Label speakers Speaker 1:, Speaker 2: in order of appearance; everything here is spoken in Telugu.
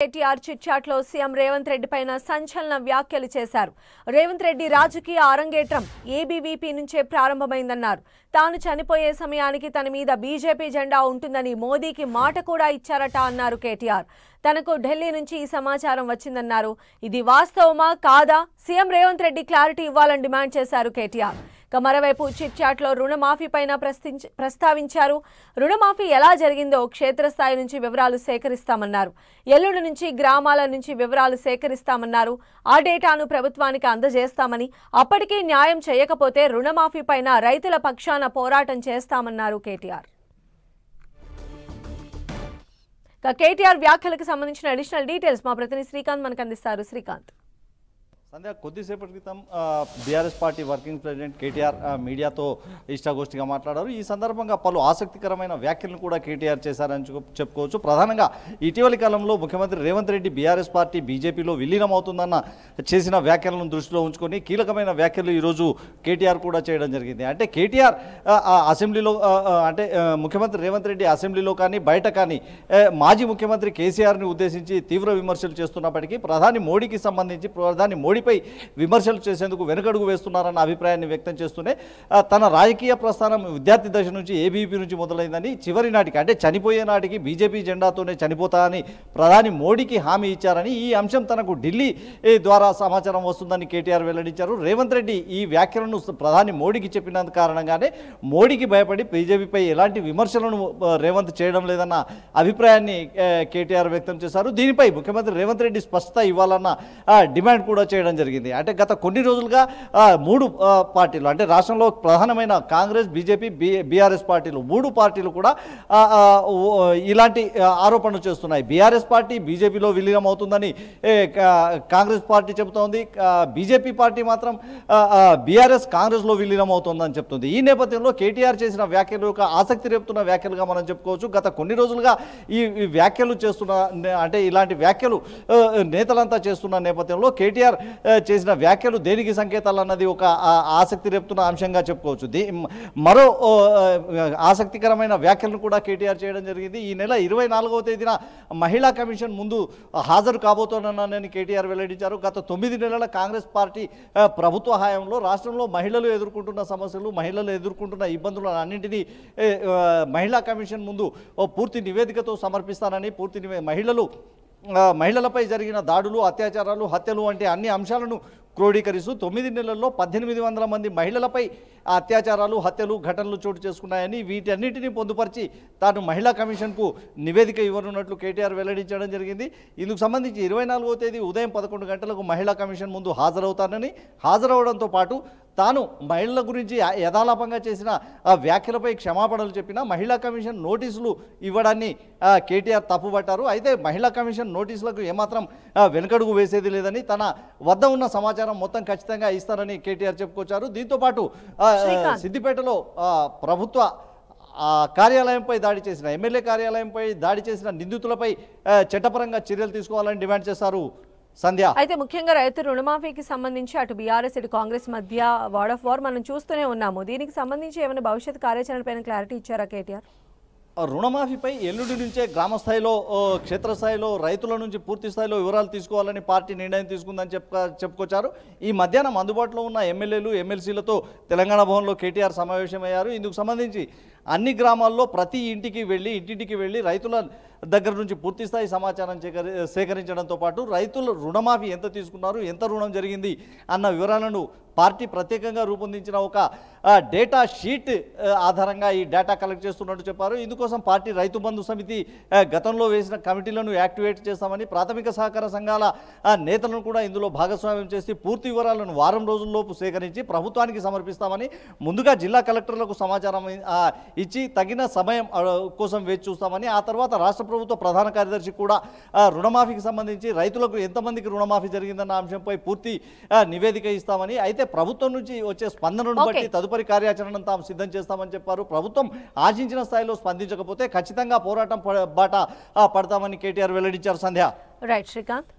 Speaker 1: కేటీఆర్ చిట్చాట్ లో సీఎం రేవంత్ రెడ్డి పైన సంచలన వ్యాఖ్యలు చేశారు రేవంత్ రెడ్డి రాజకీయ అరంగేట్రం ఏబీవీపీ నుంచే ప్రారంభమైందన్నారు తాను చనిపోయే సమయానికి తన మీద బీజేపీ జెండా ఉంటుందని మోదీకి మాట కూడా ఇచ్చారట అన్నారు కేటీఆర్ తనకు ఢిల్లీ నుంచి ఈ సమాచారం వచ్చిందన్నారు ఇది వాస్తవమా కాదా సీఎం రేవంత్ రెడ్డి క్లారిటీ ఇవ్వాలని డిమాండ్ చేశారు కేటీఆర్ ఇక మరోవైపు చిట్చాట్లో రుణమాఫీ పైన ప్రస్తావించారు రుణమాఫీ ఎలా జరిగిందో క్షేత్రస్థాయి నుంచి వివరాలు సేకరిస్తామన్నారు ఎల్లుడి నుంచి గ్రామాల నుంచి వివరాలు సేకరిస్తామన్నారు ఆ డేటాను ప్రభుత్వానికి అందజేస్తామని అప్పటికీ న్యాయం చేయకపోతే రుణమాఫీ పైన రైతుల పక్షాన పోరాటం చేస్తామన్నారు కేటీఆర్ కేటీఆర్ వ్యాఖ్యలకు సంబంధించిన అడిషనల్ డీటెయిల్స్ మా ప్రతినిధి శ్రీకాంత్ మనకు అందిస్తారు శ్రీకాంత్
Speaker 2: సంధ్య కొద్దిసేపటి క్రితం BRS party working president KTR మీడియాతో ఇష్టాగోష్ఠిగా మాట్లాడారు ఈ సందర్భంగా పలు ఆసక్తికరమైన వ్యాఖ్యలను కూడా కేటీఆర్ చేశారని చెప్పుకోవచ్చు ప్రధానంగా ఇటీవలి కాలంలో ముఖ్యమంత్రి రేవంత్ రెడ్డి బీఆర్ఎస్ పార్టీ బీజేపీలో విలీనం అవుతుందన్న చేసిన వ్యాఖ్యలను దృష్టిలో ఉంచుకొని కీలకమైన వ్యాఖ్యలు ఈరోజు కేటీఆర్ కూడా చేయడం జరిగింది అంటే కేటీఆర్ అసెంబ్లీలో అంటే ముఖ్యమంత్రి రేవంత్ రెడ్డి అసెంబ్లీలో కానీ బయట కానీ మాజీ ముఖ్యమంత్రి కేసీఆర్ని ఉద్దేశించి తీవ్ర విమర్శలు చేస్తున్నప్పటికీ ప్రధాని మోడీకి సంబంధించి ప్రధాని మోడీ దానిపై విమర్శలు చేసేందుకు వెనుకడుగు వేస్తున్నారన్న అభిప్రాయాన్ని వ్యక్తం చేస్తూనే తన రాజకీయ ప్రస్థానం విద్యార్థి దశ నుంచి ఏబీపీ నుంచి మొదలైందని చివరి నాటికి అంటే చనిపోయే నాటికి బీజేపీ జెండాతోనే చనిపోతా అని ప్రధాని మోడీకి హామీ ఇచ్చారని ఈ అంశం తనకు ఢిల్లీ ద్వారా సమాచారం వస్తుందని కేటీఆర్ వెల్లడించారు రేవంత్ రెడ్డి ఈ వ్యాఖ్యలను ప్రధాని మోడీకి చెప్పినందు కారణంగానే మోడీకి భయపడి బీజేపీపై ఎలాంటి విమర్శలను రేవంత్ చేయడం లేదన్న అభిప్రాయాన్ని కేటీఆర్ వ్యక్తం చేశారు దీనిపై ముఖ్యమంత్రి రేవంత్ రెడ్డి స్పష్టత ఇవ్వాలన్న డిమాండ్ కూడా చేయడం చేయడం జరిగింది అంటే గత కొన్ని రోజులుగా మూడు పార్టీలు అంటే రాష్ట్రంలో ప్రధానమైన కాంగ్రెస్ బీజేపీ బీఆర్ఎస్ పార్టీలు మూడు పార్టీలు కూడా ఇలాంటి ఆరోపణలు చేస్తున్నాయి బీఆర్ఎస్ పార్టీ బీజేపీలో విలీనం అవుతుందని కాంగ్రెస్ పార్టీ చెబుతోంది బీజేపీ పార్టీ మాత్రం బీఆర్ఎస్ కాంగ్రెస్లో విలీనం అవుతుందని చెప్తుంది ఈ నేపథ్యంలో కేటీఆర్ చేసిన వ్యాఖ్యలు ఒక ఆసక్తి రేపుతున్న వ్యాఖ్యలుగా మనం చెప్పుకోవచ్చు గత కొన్ని రోజులుగా ఈ వ్యాఖ్యలు చేస్తున్న అంటే ఇలాంటి వ్యాఖ్యలు నేతలంతా చేస్తున్న నేపథ్యంలో కేటీఆర్ చేసిన వ్యాఖ్యలు దేనికి సంకేతాలు అన్నది ఒక ఆసక్తి రేపుతున్న అంశంగా చెప్పుకోవచ్చు మరో ఆసక్తికరమైన వ్యాఖ్యలను కూడా కేటీఆర్ చేయడం జరిగింది ఈ నెల ఇరవై నాలుగవ తేదీన మహిళా కమిషన్ ముందు హాజరు కాబోతోనని కేటీఆర్ వెల్లడించారు గత తొమ్మిది నెలల కాంగ్రెస్ పార్టీ ప్రభుత్వ హయాంలో రాష్ట్రంలో మహిళలు ఎదుర్కొంటున్న సమస్యలు మహిళలు ఎదుర్కొంటున్న ఇబ్బందులు అన్నింటినీ మహిళా కమిషన్ ముందు పూర్తి నివేదికతో సమర్పిస్తానని పూర్తి మహిళలు మహిళలపై జరిగిన దాడులు అత్యాచారాలు హత్యలు వంటి అన్ని అంశాలను క్రోడీకరిస్తూ తొమ్మిది నెలల్లో పద్దెనిమిది వందల మంది మహిళలపై అత్యాచారాలు హత్యలు ఘటనలు చోటు చేసుకున్నాయని వీటన్నిటిని పొందుపరిచి తాను మహిళా కమిషన్కు నివేదిక ఇవ్వనున్నట్లు కేటీఆర్ వెల్లడించడం జరిగింది ఇందుకు సంబంధించి ఇరవై తేదీ ఉదయం పదకొండు గంటలకు మహిళా కమిషన్ ముందు హాజరవుతానని హాజరవడంతో పాటు తాను మహిళల గురించి యథాలాపంగా చేసిన ఆ వ్యాఖ్యలపై క్షమాపణలు చెప్పిన మహిళా కమిషన్ నోటీసులు ఇవ్వడాన్ని కేటీఆర్ తప్పుబట్టారు అయితే మహిళా కమిషన్ నోటీసులకు ఏమాత్రం వెనుకడుగు వేసేది లేదని తన వద్ద ఉన్న సమాచారం మొత్తం ఖచ్చితంగా ఇస్తారని కేటీఆర్ చెప్పుకొచ్చారు దీంతోపాటు సిద్దిపేటలో ప్రభుత్వ కార్యాలయంపై దాడి చేసిన ఎమ్మెల్యే కార్యాలయంపై దాడి చేసిన నిందితులపై చట్టపరంగా చర్యలు తీసుకోవాలని డిమాండ్ చేశారు సంధ్య
Speaker 1: అయితే ముఖ్యంగా రైతు రుణమాఫీకి సంబంధించి అటు బీఆర్ఎస్ ఇటు కాంగ్రెస్ మధ్య వార్డ్ ఆఫ్ వార్ మనం చూస్తూనే ఉన్నాము దీనికి సంబంధించి ఏమైనా భవిష్యత్ కార్యాచరణపై క్లారిటీ ఇచ్చారా కేటీఆర్
Speaker 2: రుణమాఫీపై ఎల్లుడి నుంచే గ్రామస్థాయిలో క్షేత్రస్థాయిలో రైతుల నుంచి పూర్తి స్థాయిలో వివరాలు తీసుకోవాలని పార్టీ నిర్ణయం తీసుకుందని చెప్ప చెప్పుకొచ్చారు ఈ మధ్యాహ్నం అందుబాటులో ఉన్న ఎమ్మెల్యేలు ఎమ్మెల్సీలతో తెలంగాణ భవన్లో కేటీఆర్ సమావేశమయ్యారు ఇందుకు సంబంధించి అన్ని గ్రామాల్లో ప్రతి ఇంటికి వెళ్ళి ఇంటింటికి వెళ్ళి రైతుల దగ్గర నుంచి పూర్తిస్థాయి సమాచారం సేకరించడంతో పాటు రైతుల రుణమాఫీ ఎంత తీసుకున్నారు ఎంత రుణం జరిగింది అన్న వివరాలను పార్టీ ప్రత్యేకంగా రూపొందించిన ఒక డేటా షీట్ ఆధారంగా ఈ డేటా కలెక్ట్ చేస్తున్నట్టు చెప్పారు ఇందుకోసం పార్టీ రైతు బంధు సమితి గతంలో వేసిన కమిటీలను యాక్టివేట్ చేస్తామని ప్రాథమిక సహకార సంఘాల నేతలను కూడా ఇందులో భాగస్వామ్యం చేసి పూర్తి వివరాలను వారం రోజుల్లోపు సేకరించి ప్రభుత్వానికి సమర్పిస్తామని ముందుగా జిల్లా కలెక్టర్లకు సమాచారం ఇచ్చి తగిన సమయం కోసం వేచి చూస్తామని ఆ తర్వాత రాష్ట్ర ప్రభుత్వ ప్రధాన కార్యదర్శి కూడా రుణమాఫీకి సంబంధించి రైతులకు ఎంతమందికి రుణమాఫీ జరిగిందన్న అంశంపై పూర్తి నివేదిక ఇస్తామని అయితే ప్రభుత్వం నుంచి వచ్చే స్పందనను బట్టి తదుపరి కార్యాచరణ తాము సిద్ధం చేస్తామని చెప్పారు ప్రభుత్వం ఆశించిన స్థాయిలో స్పందించకపోతే ఖచ్చితంగా పోరాటం బాట పడతామని కేటీఆర్ వెల్లడించారు సంధ్య
Speaker 1: రైట్ శ్రీకాంత్